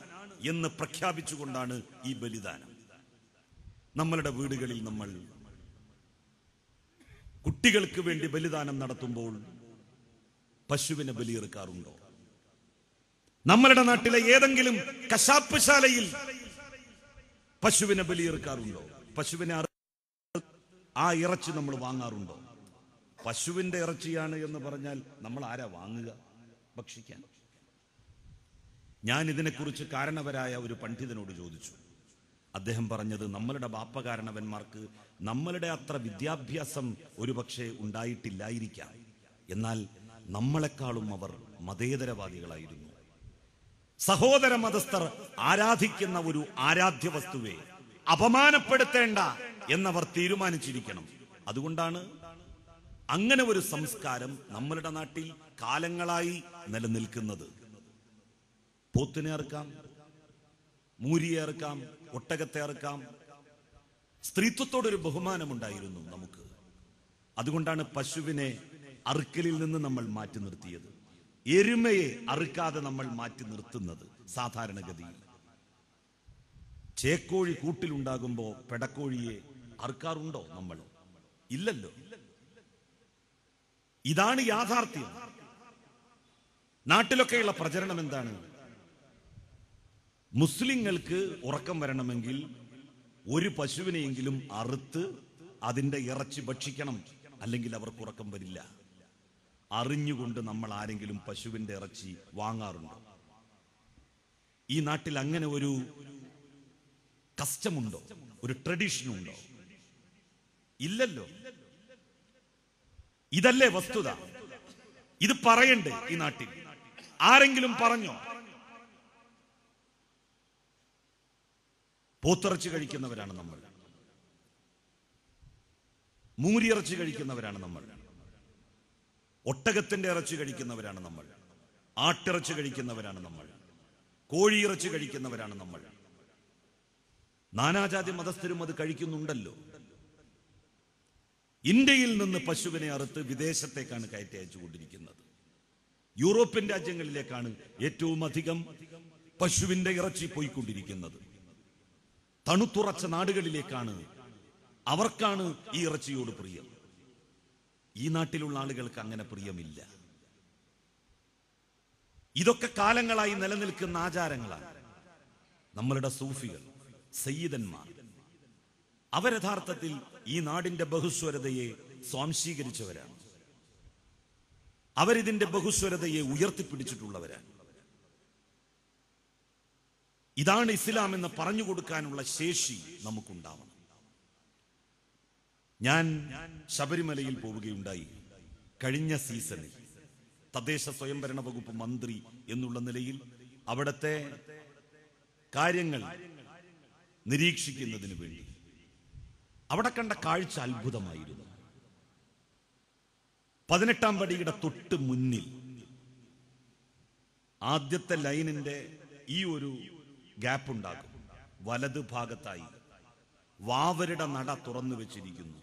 എന്ന് പ്രഖ്യാപിച്ചുകൊണ്ടാണ് ഈ ബലിദാനം നമ്മളുടെ വീടുകളിൽ നമ്മൾ കുട്ടികൾക്ക് വേണ്ടി ബലിദാനം നടത്തുമ്പോൾ പശുവിനെ ബലിയെറുക്കാറുണ്ടോ നമ്മളുടെ നാട്ടിലെ ഏതെങ്കിലും കശാപ്പ് ശാലയിൽ പശുവിനെ ബലിയെറുക്കാറുണ്ടോ പശുവിനെ ആ ഇറച്ചി നമ്മൾ വാങ്ങാറുണ്ടോ പശുവിന്റെ ഇറച്ചിയാണ് എന്ന് പറഞ്ഞാൽ നമ്മൾ ആരാ വാങ്ങുക ഭക്ഷിക്കാൻ ഞാൻ ഇതിനെക്കുറിച്ച് കാരണവരായ ഒരു പണ്ഡിതനോട് ചോദിച്ചു അദ്ദേഹം പറഞ്ഞത് നമ്മളുടെ ബാപ്പകാരണവന്മാർക്ക് നമ്മളുടെ അത്ര വിദ്യാഭ്യാസം ഒരുപക്ഷെ ഉണ്ടായിട്ടില്ലായിരിക്കാം എന്നാൽ നമ്മളെക്കാളും അവർ മതേതരവാദികളായിരുന്നു സഹോദര മതസ്ഥർ ആരാധിക്കുന്ന ഒരു ആരാധ്യ വസ്തുവെ അപമാനപ്പെടുത്തേണ്ട എന്നവർ തീരുമാനിച്ചിരിക്കണം അതുകൊണ്ടാണ് അങ്ങനെ ഒരു സംസ്കാരം നമ്മളുടെ നാട്ടിൽ കാലങ്ങളായി നിലനിൽക്കുന്നത് പോത്തിനെ ഇറക്കാം മൂരിയെ ഇറക്കാം ഒട്ടകത്തെ അറുക്കാം സ്ത്രീത്വത്തോടൊരു ബഹുമാനമുണ്ടായിരുന്നു നമുക്ക് അതുകൊണ്ടാണ് പശുവിനെ അറുക്കലിൽ നിന്ന് നമ്മൾ മാറ്റി നിർത്തിയത് എരുമയെ അറുക്കാതെ നമ്മൾ മാറ്റി നിർത്തുന്നത് സാധാരണഗതിയിൽ ചേക്കോഴി കൂട്ടിലുണ്ടാകുമ്പോൾ പെടക്കോഴിയെ അറുക്കാറുണ്ടോ നമ്മൾ ഇല്ലല്ലോ ഇതാണ് യാഥാർത്ഥ്യം നാട്ടിലൊക്കെയുള്ള പ്രചരണം എന്താണ് മുസ്ലിങ്ങൾക്ക് ഉറക്കം വരണമെങ്കിൽ ഒരു പശുവിനെയെങ്കിലും അറുത്ത് അതിൻ്റെ ഇറച്ചി ഭക്ഷിക്കണം അല്ലെങ്കിൽ അവർക്ക് ഉറക്കം വരില്ല അറിഞ്ഞുകൊണ്ട് നമ്മൾ ആരെങ്കിലും പശുവിൻ്റെ ഇറച്ചി വാങ്ങാറുണ്ടോ ഈ നാട്ടിൽ അങ്ങനെ ഒരു കസ്റ്റമുണ്ടോ ഒരു ട്രഡീഷൻ ഉണ്ടോ ഇല്ലല്ലോ ഇതല്ലേ വസ്തുത ഇത് പറയണ്ടേ ഈ നാട്ടിൽ ആരെങ്കിലും പറഞ്ഞോ പോത്തിറച്ചി കഴിക്കുന്നവരാണ് നമ്മൾ മൂരിയിറച്ചി കഴിക്കുന്നവരാണ് നമ്മൾ ഒട്ടകത്തിന്റെ ഇറച്ചി കഴിക്കുന്നവരാണ് നമ്മൾ ആട്ടിറച്ചി കഴിക്കുന്നവരാണ് നമ്മൾ കോഴിയിറച്ചി കഴിക്കുന്നവരാണ് നമ്മൾ നാനാജാതി മതസ്ഥരും അത് കഴിക്കുന്നുണ്ടല്ലോ ഇന്ത്യയിൽ നിന്ന് പശുവിനെ അറുത്ത് വിദേശത്തേക്കാണ് കയറ്റി അയച്ചുകൊണ്ടിരിക്കുന്നത് യൂറോപ്യൻ രാജ്യങ്ങളിലേക്കാണ് ഏറ്റവും അധികം പശുവിന്റെ ഇറച്ചി പോയിക്കൊണ്ടിരിക്കുന്നത് തണുത്തുറച്ച നാടുകളിലേക്കാണ് അവർക്കാണ് ഈ ഇറച്ചിയോട് പ്രിയം ഈ നാട്ടിലുള്ള ആളുകൾക്ക് അങ്ങനെ പ്രിയമില്ല ഇതൊക്കെ കാലങ്ങളായി നിലനിൽക്കുന്ന ആചാരങ്ങളാണ് നമ്മളുടെ സൂഫികൾ സയ്യിദന്മാർ അവരഥാർത്ഥത്തിൽ ഈ നാടിന്റെ ബഹുസ്വരതയെ സ്വാംശീകരിച്ചവരാണ് അവരിതിന്റെ ബഹുസ്വരതയെ ഉയർത്തിപ്പിടിച്ചിട്ടുള്ളവരാണ് ഇതാണ് ഇസ്ലാം എന്ന് പറഞ്ഞു കൊടുക്കാനുള്ള ശേഷി നമുക്കുണ്ടാവണം ഞാൻ ശബരിമലയിൽ പോവുകയുണ്ടായി കഴിഞ്ഞ സീസണിൽ തദ്ദേശ സ്വയംഭരണ വകുപ്പ് മന്ത്രി എന്നുള്ള നിലയിൽ അവിടത്തെ കാര്യങ്ങൾ നിരീക്ഷിക്കുന്നതിന് വേണ്ടി അവിടെ കണ്ട കാഴ്ച അത്ഭുതമായിരുന്നു പതിനെട്ടാം പടിയുടെ തൊട്ട് മുന്നിൽ ആദ്യത്തെ ലൈനിന്റെ ഈ ഒരു ഗ്യാപ്പ് ഉണ്ടാകും വലത് ഭാഗത്തായി വാവരുടെ നട തുറന്നു വെച്ചിരിക്കുന്നു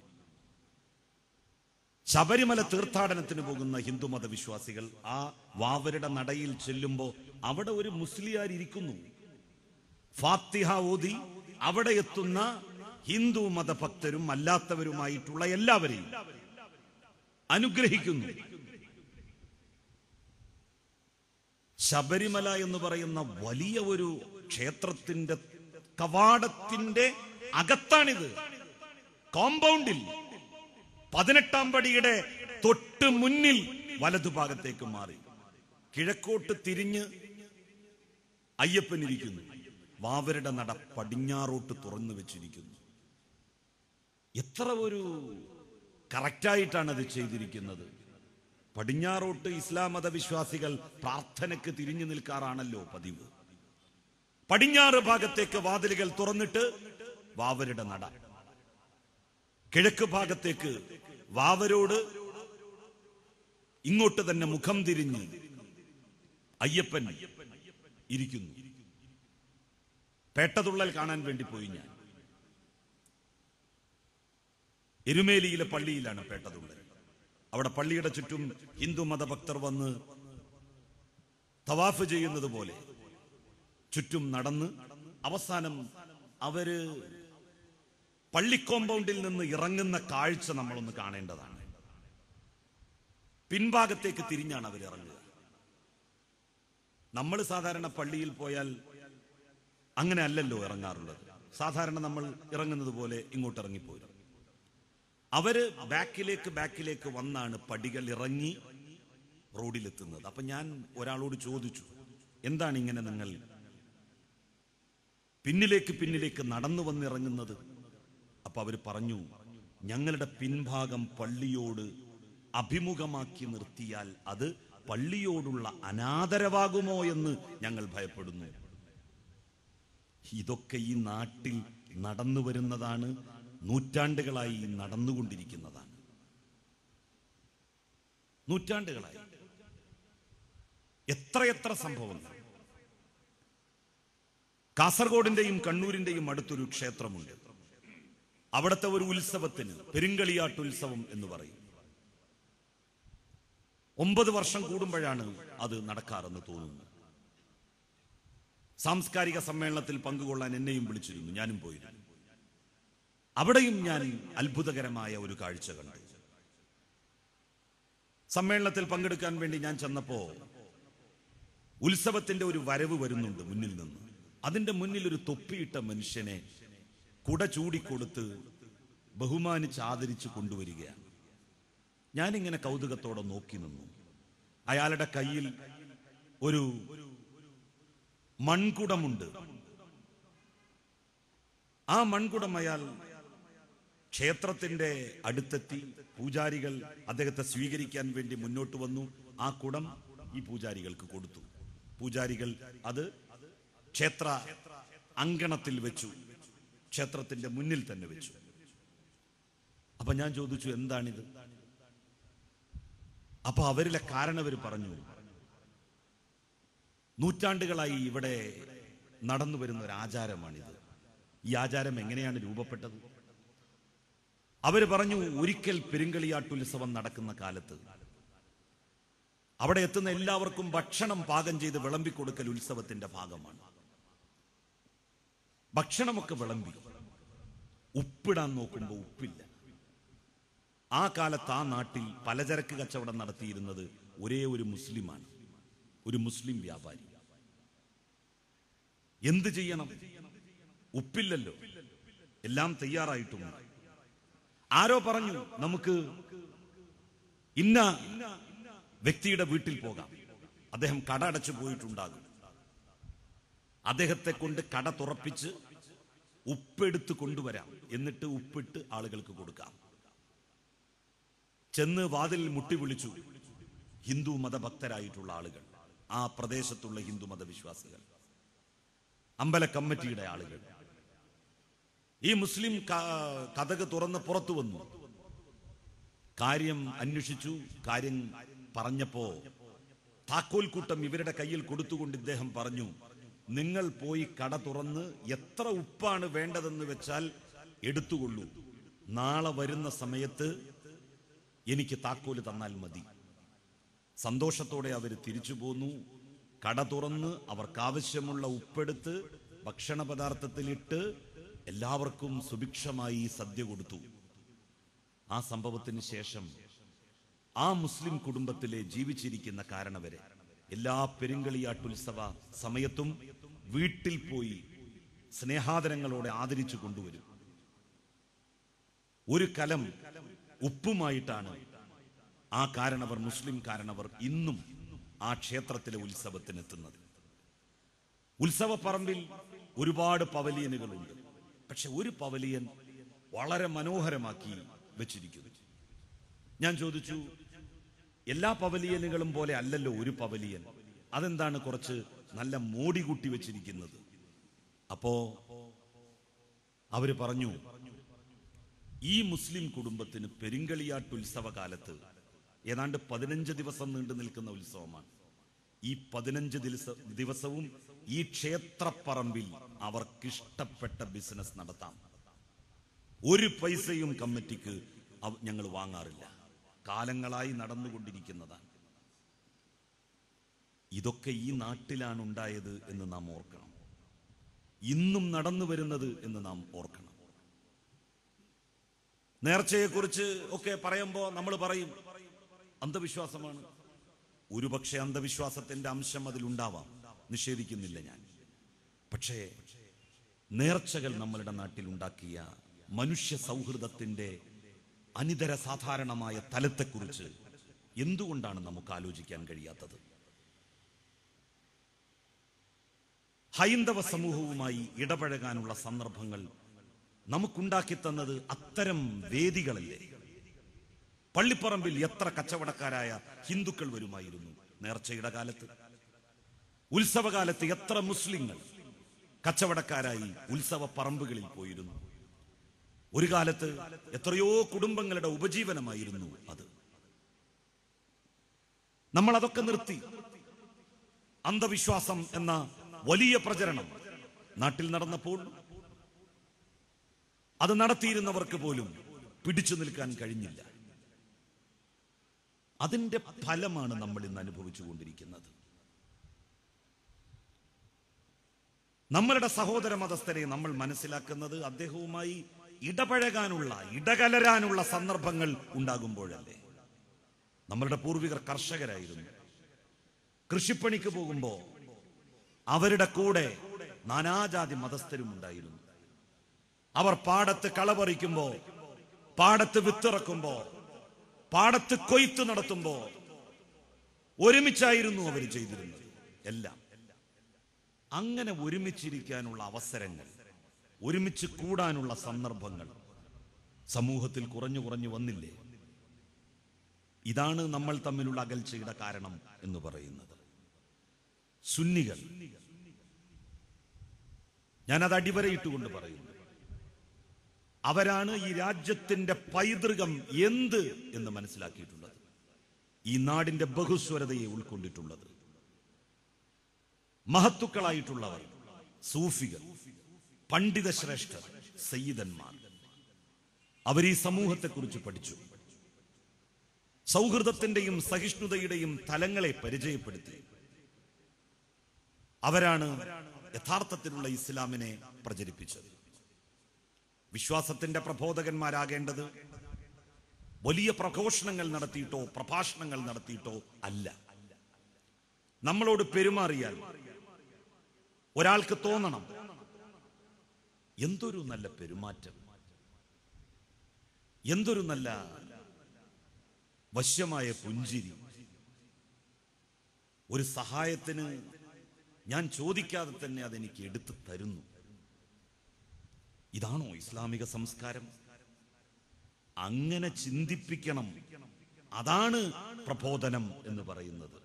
ശബരിമല തീർത്ഥാടനത്തിന് പോകുന്ന ഹിന്ദുമത വിശ്വാസികൾ ആ വാവരുടെ നടയിൽ ചെല്ലുമ്പോൾ അവിടെ ഒരു മുസ്ലിയാർ ഇരിക്കുന്നു ഫാത്തിഹ ഓതി അവിടെ എത്തുന്ന ഹിന്ദു മതഭക്തരും അല്ലാത്തവരുമായിട്ടുള്ള എല്ലാവരെയും അനുഗ്രഹിക്കുന്നു ശബരിമല എന്ന് പറയുന്ന വലിയ ഒരു ക്ഷേത്രത്തിന്റെ കവാടത്തിന്റെ അകത്താണിത് കോമ്പൗണ്ടിൽ പതിനെട്ടാം പടിയുടെ തൊട്ട് മുന്നിൽ വലതുഭാഗത്തേക്ക് മാറി കിഴക്കോട്ട് തിരിഞ്ഞ് അയ്യപ്പനിരിക്കുന്നു വാവരുടെ നട പടിഞ്ഞാറോട്ട് തുറന്നു വെച്ചിരിക്കുന്നു എത്ര ഒരു കറക്റ്റായിട്ടാണ് അത് ചെയ്തിരിക്കുന്നത് പടിഞ്ഞാറോട്ട് ഇസ്ലാം മതവിശ്വാസികൾ പ്രാർത്ഥനയ്ക്ക് തിരിഞ്ഞു നിൽക്കാറാണല്ലോ പതിവ് പടിഞ്ഞാറ് ഭാഗത്തേക്ക് വാതിലുകൾ തുറന്നിട്ട് വാവരുടെ നട കിഴക്ക് ഭാഗത്തേക്ക് വാവരോട് ഇങ്ങോട്ട് തന്നെ മുഖം തിരിഞ്ഞ് അയ്യപ്പൻ ഇരിക്കുന്നു പേട്ടതുള്ളൽ കാണാൻ വേണ്ടി പോയി ഞാൻ എരുമേലിയിലെ പള്ളിയിലാണ് പേട്ടതുള്ളൽ അവിടെ പള്ളിയുടെ ചുറ്റും ഹിന്ദു മതഭക്തർ വന്ന് തവാഫ് ചെയ്യുന്നത് പോലെ ചുറ്റും നടന്ന് അവസാനം അവര് പള്ളി കോമ്പൗണ്ടിൽ നിന്ന് ഇറങ്ങുന്ന കാഴ്ച നമ്മളൊന്ന് കാണേണ്ടതാണ് പിൻഭാഗത്തേക്ക് തിരിഞ്ഞാണ് അവർ ഇറങ്ങുക നമ്മൾ സാധാരണ പള്ളിയിൽ പോയാൽ അങ്ങനെ അല്ലല്ലോ ഇറങ്ങാറുള്ളത് സാധാരണ നമ്മൾ ഇറങ്ങുന്നത് പോലെ ഇങ്ങോട്ട് ഇറങ്ങിപ്പോയി അവര് ബാക്കിലേക്ക് ബാക്കിലേക്ക് വന്നാണ് പടികൾ ഇറങ്ങി റോഡിലെത്തുന്നത് അപ്പൊ ഞാൻ ഒരാളോട് ചോദിച്ചു എന്താണ് ഇങ്ങനെ നിങ്ങൾ പിന്നിലേക്ക് പിന്നിലേക്ക് നടന്നു വന്നിറങ്ങുന്നത് അപ്പൊ അവർ പറഞ്ഞു ഞങ്ങളുടെ പിൻഭാഗം പള്ളിയോട് അഭിമുഖമാക്കി നിർത്തിയാൽ അത് പള്ളിയോടുള്ള അനാദരവാകുമോ എന്ന് ഞങ്ങൾ ഭയപ്പെടുന്നു ഇതൊക്കെ ഈ നാട്ടിൽ നടന്നു വരുന്നതാണ് നൂറ്റാണ്ടുകളായി നടന്നുകൊണ്ടിരിക്കുന്നതാണ് നൂറ്റാണ്ടുകളായി എത്രയെത്ര സംഭവങ്ങൾ കാസർഗോഡിന്റെയും കണ്ണൂരിന്റെയും അടുത്തൊരു ക്ഷേത്രമുണ്ട് അവിടുത്തെ ഒരു ഉത്സവത്തിന് പെരുങ്കളിയാട്ടുത്സവം എന്ന് പറയും ഒമ്പത് വർഷം കൂടുമ്പോഴാണ് അത് നടക്കാറെന്ന് തോന്നുന്നു സാംസ്കാരിക സമ്മേളനത്തിൽ പങ്കുകൊള്ളാൻ എന്നെയും വിളിച്ചിരുന്നു ഞാനും പോയിരുന്നു അവിടെയും ഞാൻ അത്ഭുതകരമായ ഒരു കാഴ്ച കണ്ടു സമ്മേളനത്തിൽ പങ്കെടുക്കാൻ വേണ്ടി ഞാൻ ചെന്നപ്പോ ഉത്സവത്തിന്റെ ഒരു വരവ് വരുന്നുണ്ട് മുന്നിൽ നിന്ന് അതിന്റെ മുന്നിൽ ഒരു തൊപ്പിയിട്ട മനുഷ്യനെ കുട ചൂടിക്കൊടുത്ത് ബഹുമാനിച്ച് ആദരിച്ച് കൊണ്ടുവരികയാണ് ഞാനിങ്ങനെ കൗതുകത്തോടെ നോക്കി നിന്നു അയാളുടെ കയ്യിൽ ഒരു മൺകുടമുണ്ട് ആ മൺകുടം അയാൾ ക്ഷേത്രത്തിന്റെ അടുത്തെത്തി പൂജാരികൾ അദ്ദേഹത്തെ സ്വീകരിക്കാൻ വേണ്ടി മുന്നോട്ട് വന്നു ആ കുടം ഈ പൂജാരികൾക്ക് കൊടുത്തു പൂജാരികൾ അത് ക്ഷേത്ര അങ്കണത്തിൽ വെച്ചു ക്ഷേത്രത്തിന്റെ മുന്നിൽ തന്നെ വെച്ചു അപ്പൊ ഞാൻ ചോദിച്ചു എന്താണിത് അപ്പൊ അവരിലെ കാരണവർ പറഞ്ഞു നൂറ്റാണ്ടുകളായി ഇവിടെ നടന്നു വരുന്ന ഒരു ആചാരമാണിത് ഈ ആചാരം എങ്ങനെയാണ് രൂപപ്പെട്ടത് അവർ പറഞ്ഞു ഒരിക്കൽ പെരുങ്കളിയാട്ടുത്സവം നടക്കുന്ന കാലത്ത് അവിടെ എത്തുന്ന എല്ലാവർക്കും ഭക്ഷണം പാകം ചെയ്ത് വിളമ്പിക്കൊടുക്കൽ ഉത്സവത്തിന്റെ ഭാഗമാണ് ഭക്ഷണമൊക്കെ വിളമ്പി ഉപ്പിടാൻ നോക്കുമ്പോൾ ഉപ്പില്ല ആ കാലത്ത് ആ നാട്ടിൽ പലചരക്ക് കച്ചവടം നടത്തിയിരുന്നത് ഒരേ ഒരു മുസ്ലിമാണ് ഒരു മുസ്ലിം വ്യാപാരി എന്ത് ചെയ്യണം ഉപ്പില്ലല്ലോ എല്ലാം തയ്യാറായിട്ടുണ്ട് ആരോ പറഞ്ഞു നമുക്ക് ഇന്ന വ്യക്തിയുടെ വീട്ടിൽ പോകാം അദ്ദേഹം കട അടച്ചു പോയിട്ടുണ്ടാകും അദ്ദേഹത്തെ കൊണ്ട് കട തുറപ്പിച്ച് ഉപ്പെടുത്ത് കൊണ്ടുവരാം എന്നിട്ട് ഉപ്പിട്ട് ആളുകൾക്ക് കൊടുക്കാം ചെന്ന് വാതിൽ മുട്ടി വിളിച്ചു ഹിന്ദു മതഭക്തരായിട്ടുള്ള ആളുകൾ ആ പ്രദേശത്തുള്ള ഹിന്ദു മതവിശ്വാസികൾ അമ്പല കമ്മിറ്റിയുടെ ആളുകൾ ഈ മുസ്ലിം കഥക് തുറന്ന് പുറത്തു വന്നു കാര്യം അന്വേഷിച്ചു കാര്യം പറഞ്ഞപ്പോ താക്കോൽക്കൂട്ടം ഇവരുടെ കയ്യിൽ കൊടുത്തുകൊണ്ട് ഇദ്ദേഹം പറഞ്ഞു നിങ്ങൾ പോയി കട തുറന്ന് എത്ര ഉപ്പാണ് വേണ്ടതെന്ന് വെച്ചാൽ എടുത്തുകൊള്ളൂ നാളെ വരുന്ന സമയത്ത് എനിക്ക് താക്കോല് തന്നാൽ മതി സന്തോഷത്തോടെ അവർ തിരിച്ചു പോന്നു കട തുറന്ന് അവർക്കാവശ്യമുള്ള ഉപ്പെടുത്ത് ഭക്ഷണ പദാർത്ഥത്തിലിട്ട് എല്ലാവർക്കും സുഭിക്ഷമായി സദ്യ കൊടുത്തു ആ സംഭവത്തിന് ശേഷം ആ മുസ്ലിം കുടുംബത്തിലെ ജീവിച്ചിരിക്കുന്ന കാരണവരെ എല്ലാ പെരുങ്കളിയാട്ടുത്സവ സമയത്തും വീട്ടിൽ പോയി സ്നേഹാദരങ്ങളോടെ ആദരിച്ചു കൊണ്ടുവരും ഒരു കലം ഉപ്പുമായിട്ടാണ് ആ കാരണവർ മുസ്ലിം കാരണവർ ഇന്നും ആ ക്ഷേത്രത്തിലെ ഉത്സവത്തിനെത്തുന്നത് പറമ്പിൽ ഒരുപാട് പവലിയനുകളുണ്ട് പക്ഷെ ഒരു പവലിയൻ വളരെ മനോഹരമാക്കി വെച്ചിരിക്കുന്നു ഞാൻ ചോദിച്ചു എല്ലാ പവലിയനുകളും പോലെ അല്ലല്ലോ ഒരു പവലിയൻ അതെന്താണ് കുറച്ച് നല്ല മോടി കൂട്ടി വെച്ചിരിക്കുന്നത് അപ്പോ അവര് പറഞ്ഞു ഈ മുസ്ലിം കുടുംബത്തിന് പെരുങ്കളിയാട്ട് ഉത്സവ കാലത്ത് ഏതാണ്ട് പതിനഞ്ച് ദിവസം നീണ്ടു നിൽക്കുന്ന ഉത്സവമാണ് ഈ പതിനഞ്ച് ദിവസവും ഈ ക്ഷേത്രപ്പറമ്പിൽ അവർക്കിഷ്ടപ്പെട്ട ബിസിനസ് നടത്താം ഒരു പൈസയും കമ്മിറ്റിക്ക് ഞങ്ങൾ വാങ്ങാറില്ല കാലങ്ങളായി നടന്നുകൊണ്ടിരിക്കുന്നതാണ് ഇതൊക്കെ ഈ നാട്ടിലാണ് ഉണ്ടായത് എന്ന് നാം ഓർക്കണം ഇന്നും നടന്നു വരുന്നത് എന്ന് നാം ഓർക്കണം നേർച്ചയെക്കുറിച്ച് ഒക്കെ പറയുമ്പോൾ നമ്മൾ പറയും അന്ധവിശ്വാസമാണ് ഒരുപക്ഷെ അന്ധവിശ്വാസത്തിന്റെ അംശം അതിലുണ്ടാവാം നിഷേധിക്കുന്നില്ല ഞാൻ പക്ഷേ നേർച്ചകൾ നമ്മളുടെ നാട്ടിൽ ഉണ്ടാക്കിയ മനുഷ്യ സൗഹൃദത്തിന്റെ അനിതര സാധാരണമായ തലത്തെക്കുറിച്ച് എന്തുകൊണ്ടാണ് നമുക്ക് ആലോചിക്കാൻ കഴിയാത്തത് ഹൈന്ദവ സമൂഹവുമായി ഇടപഴകാനുള്ള സന്ദർഭങ്ങൾ നമുക്കുണ്ടാക്കി തന്നത് അത്തരം വേദികളല്ലേ പള്ളിപ്പറമ്പിൽ എത്ര കച്ചവടക്കാരായ ഹിന്ദുക്കൾ വരുമായിരുന്നു നേർച്ചയുടെ കാലത്ത് ഉത്സവകാലത്ത് എത്ര മുസ്ലിങ്ങൾ കച്ചവടക്കാരായി ഉത്സവ പറമ്പുകളിൽ പോയിരുന്നു ഒരു കാലത്ത് എത്രയോ കുടുംബങ്ങളുടെ ഉപജീവനമായിരുന്നു അത് നമ്മൾ അതൊക്കെ നിർത്തി അന്ധവിശ്വാസം എന്ന വലിയ പ്രചരണം നാട്ടിൽ നടന്നപ്പോൾ അത് നടത്തിയിരുന്നവർക്ക് പോലും പിടിച്ചു നിൽക്കാൻ കഴിഞ്ഞില്ല അതിന്റെ ഫലമാണ് നമ്മൾ ഇന്ന് അനുഭവിച്ചു കൊണ്ടിരിക്കുന്നത് നമ്മളുടെ സഹോദര മതസ്ഥരെ നമ്മൾ മനസ്സിലാക്കുന്നത് അദ്ദേഹവുമായി ഇടപഴകാനുള്ള ഇടകലരാനുള്ള സന്ദർഭങ്ങൾ ഉണ്ടാകുമ്പോഴല്ലേ നമ്മളുടെ പൂർവികർ കർഷകരായിരുന്നു കൃഷിപ്പണിക്ക് പോകുമ്പോൾ അവരുടെ കൂടെ നാനാജാതി മതസ്ഥരും ഉണ്ടായിരുന്നു അവർ പാടത്ത് കളപറിക്കുമ്പോ പാടത്ത് വിത്തിറക്കുമ്പോ പാടത്ത് കൊയ്ത്ത് നടത്തുമ്പോ ഒരുമിച്ചായിരുന്നു അവർ ചെയ്തിരുന്നത് എല്ലാം അങ്ങനെ ഒരുമിച്ചിരിക്കാനുള്ള അവസരങ്ങൾ ഒരുമിച്ച് കൂടാനുള്ള സന്ദർഭങ്ങൾ സമൂഹത്തിൽ കുറഞ്ഞു കുറഞ്ഞു വന്നില്ലേ ഇതാണ് നമ്മൾ തമ്മിലുള്ള അകൽച്ചയുടെ കാരണം എന്ന് പറയുന്നത് സുന്നികൾ ഞാനത് അടിവരയിട്ടുകൊണ്ട് പറയുന്നു അവരാണ് ഈ രാജ്യത്തിന്റെ പൈതൃകം എന്ത് എന്ന് മനസ്സിലാക്കിയിട്ടുള്ളത് ഈ നാടിന്റെ ബഹുസ്വരതയെ ഉൾക്കൊണ്ടിട്ടുള്ളത് മഹത്തുക്കളായിട്ടുള്ളവർ സൂഫികൾ പണ്ഡിത ശ്രേഷ്ഠർ സയ്യിദന്മാർ അവർ ഈ സമൂഹത്തെക്കുറിച്ച് പഠിച്ചു സൗഹൃദത്തിന്റെയും സഹിഷ്ണുതയുടെയും തലങ്ങളെ പരിചയപ്പെടുത്തി അവരാണ് യഥാർത്ഥത്തിലുള്ള ഇസ്ലാമിനെ പ്രചരിപ്പിച്ചത് വിശ്വാസത്തിന്റെ പ്രബോധകന്മാരാകേണ്ടത് വലിയ പ്രഘോഷണങ്ങൾ നടത്തിയിട്ടോ പ്രഭാഷണങ്ങൾ നടത്തിയിട്ടോ അല്ല നമ്മളോട് പെരുമാറിയാൽ ഒരാൾക്ക് തോന്നണം എന്തൊരു നല്ല പെരുമാറ്റം എന്തൊരു നല്ല വശ്യമായ പുഞ്ചിരി ഒരു സഹായത്തിന് ഞാൻ ചോദിക്കാതെ തന്നെ അതെനിക്ക് എടുത്തു തരുന്നു ഇതാണോ ഇസ്ലാമിക സംസ്കാരം അങ്ങനെ ചിന്തിപ്പിക്കണം അതാണ് പ്രബോധനം എന്ന് പറയുന്നത്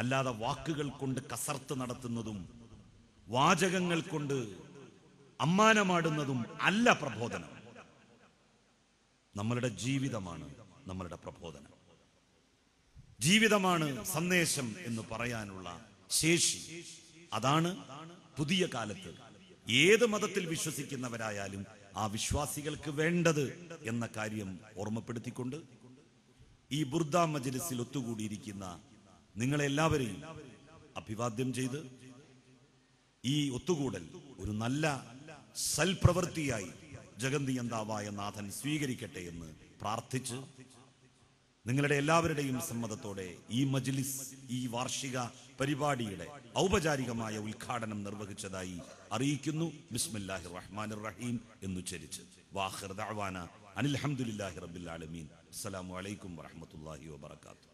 അല്ലാതെ വാക്കുകൾ കൊണ്ട് കസർത്ത് നടത്തുന്നതും വാചകങ്ങൾ കൊണ്ട് അമ്മാനമാടുന്നതും അല്ല പ്രബോധനം നമ്മളുടെ ജീവിതമാണ് നമ്മളുടെ പ്രബോധനം ജീവിതമാണ് സന്ദേശം എന്ന് പറയാനുള്ള ശേഷി അതാണ് പുതിയ കാലത്ത് ഏത് മതത്തിൽ വിശ്വസിക്കുന്നവരായാലും ആ വിശ്വാസികൾക്ക് വേണ്ടത് എന്ന കാര്യം ഓർമ്മപ്പെടുത്തിക്കൊണ്ട് ഈ ബുർദ മജ്ലിസിൽ ഒത്തുകൂടിയിരിക്കുന്ന നിങ്ങളെല്ലാവരെയും അഭിവാദ്യം ചെയ്ത് ഈ ഒത്തുകൂടൽ ഒരു നല്ല സൽപ്രവൃത്തിയായി ജഗന്തിയന്താവായ നാഥൻ സ്വീകരിക്കട്ടെ എന്ന് പ്രാർത്ഥിച്ച് നിങ്ങളുടെ എല്ലാവരുടെയും സമ്മതത്തോടെ ഈ മജ്ലിസ് ഈ വാർഷിക പരിപാടിയുടെ ഔപചാരികമായ ഉദ്ഘാടനം നിർവഹിച്ചതായി അറിയിക്കുന്നു ബിസ്മില്ലാഹി റഹ്മാൻ റഹീം എന്നുച്ചരിച്ച് വാഹിർ ദഅവാന അനിൽഹമുല്ലാഹി റബ്ബിൽ ആലമീൻ അസ്സലാമു അലൈക്കും വറഹ്മത്തുള്ളാഹി വബറകാതുഹു